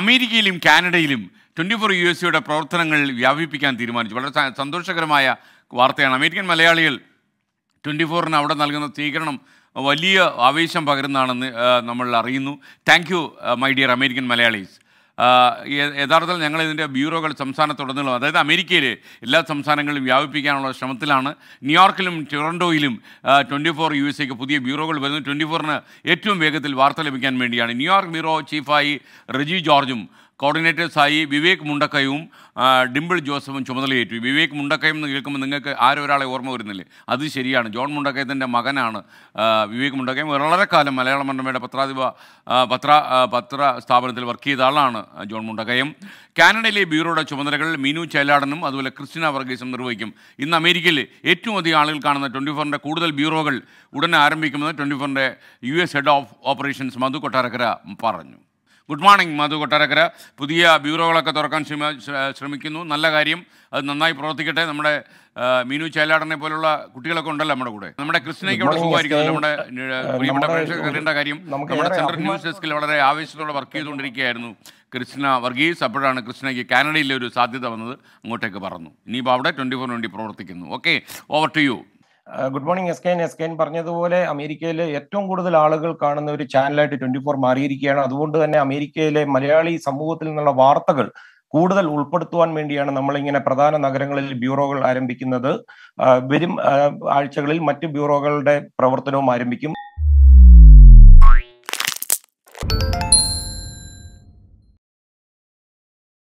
അമേരിക്കയിലും കാനഡയിലും twenty four U S സിയുടെ പ്രവർത്തനങ്ങൾ വ്യാപിപ്പിക്കാൻ തീരുമാനിച്ചു വളരെ സന്തോഷകരമായ വാർത്തയാണ് അമേരിക്കൻ മലയാളികൾ ട്വൻറ്റി ഫോറിന് അവിടെ നൽകുന്ന സ്വീകരണം വലിയ ആവേശം പകരുന്നതാണെന്ന് നമ്മൾ അറിയുന്നു thank you my dear American Malayalees യഥാർത്ഥത്തിൽ ഞങ്ങൾ ഇതിൻ്റെ ബ്യൂറോകൾ സംസ്ഥാനത്തുടനീളം അതായത് അമേരിക്കയിൽ എല്ലാ സംസ്ഥാനങ്ങളിലും വ്യാപിപ്പിക്കാനുള്ള ശ്രമത്തിലാണ് ന്യൂയോർക്കിലും ടൊറൻഡോയിലും ട്വൻറ്റി ഫോർ യു എസ് എക്ക് പുതിയ ബ്യൂറോകൾ വരുന്നു ട്വൻറ്റി ഫോറിന് ഏറ്റവും വേഗത്തിൽ വാർത്ത ലഭിക്കാൻ വേണ്ടിയാണ് ന്യൂയോർക്ക് ബ്യൂറോ ചീഫായി റജി ജോർജും കോർഡിനേറ്റേഴ്സായി വിവേക് മുണ്ടക്കയും ഡിംപിൾ ജോസഫും ചുമതലയേറ്റു വിവേക് മുണ്ടക്കയം എന്ന് കേൾക്കുമ്പോൾ നിങ്ങൾക്ക് ഒരാളെ ഓർമ്മ വരുന്നില്ലേ അത് ശരിയാണ് ജോൺ മുണ്ടക്കയത്തിൻ്റെ മകനാണ് വിവേക് മുണ്ടക്കയം വളരെ കാലം മലയാള മനോരമയുടെ പത്രാധിപ പത്ര പത്ര സ്ഥാപനത്തിൽ വർക്ക് ചെയ്ത ആളാണ് ജോൺ മുണ്ടക്കയം കാനഡയിലെ ബ്യൂറോയുടെ ചുമതലകൾ മീനു ചേലാടനും അതുപോലെ ക്രിസ്റ്റിന വർഗീസും നിർവഹിക്കും ഇന്ന് അമേരിക്കയിൽ ഏറ്റവും അധികം ആളുകൾ കാണുന്ന ട്വൻറ്റി ഫോറിൻ്റെ കൂടുതൽ ബ്യൂറോകൾ ഉടനെ ആരംഭിക്കുമെന്ന് ട്വൻറ്റി ഫോറിൻ്റെ U S head of operations Madhu Kottarakkara പറഞ്ഞു ഗുഡ് മോർണിംഗ് മധു കൊട്ടാരക്കര പുതിയ ബ്യൂറോകളൊക്കെ തുറക്കാൻ ശ്രമിക്കുന്നു നല്ല കാര്യം അത് നന്നായി പ്രവർത്തിക്കട്ടെ നമ്മുടെ മീനു ചേലാടനെ പോലുള്ള കുട്ടികളൊക്കെ ഉണ്ടല്ലോ നമ്മുടെ കൂടെ നമ്മുടെ കൃഷ്ണയ്ക്ക് അവിടെ സുഖമായിരിക്കും നമ്മുടെ പ്രിയപ്പെട്ട പ്രേക്ഷകർ അറിയേണ്ട കാര്യം നമ്മുടെ സെൻട്രൽ ന്യൂസ് ഡെസ്കിൽ വളരെ ആവേശത്തോടെ വർക്ക് ചെയ്തുകൊണ്ടിരിക്കുകയായിരുന്നു കൃഷ്ണ വർഗീസ് അപ്പോഴാണ് കൃഷ്ണയ്ക്ക് കാനഡയിലെ ഒരു സാധ്യത വന്നത് അങ്ങോട്ടേക്ക് പറഞ്ഞു ഇനിയിപ്പോൾ അവിടെ ട്വൻറ്റി ഫോറിന് വേണ്ടി പ്രവർത്തിക്കുന്നു okay over to you good morning S K N S K N പറഞ്ഞതുപോലെ അമേരിക്കയിലെ ഏറ്റവും കൂടുതൽ ആളുകൾ കാണുന്ന ഒരു ചാനലായിട്ട് ട്വന്റി ഫോർ മാറിയിരിക്കുകയാണ് അതുകൊണ്ട് തന്നെ അമേരിക്കയിലെ മലയാളി സമൂഹത്തിൽ നിന്നുള്ള വാർത്തകൾ കൂടുതൽ ഉൾപ്പെടുത്തുവാൻ വേണ്ടിയാണ് നമ്മളിങ്ങനെ പ്രധാന നഗരങ്ങളിൽ ബ്യൂറോകൾ ആരംഭിക്കുന്നത് വരും ആഴ്ചകളിൽ മറ്റ് ബ്യൂറോകളുടെ പ്രവർത്തനവും ആരംഭിക്കും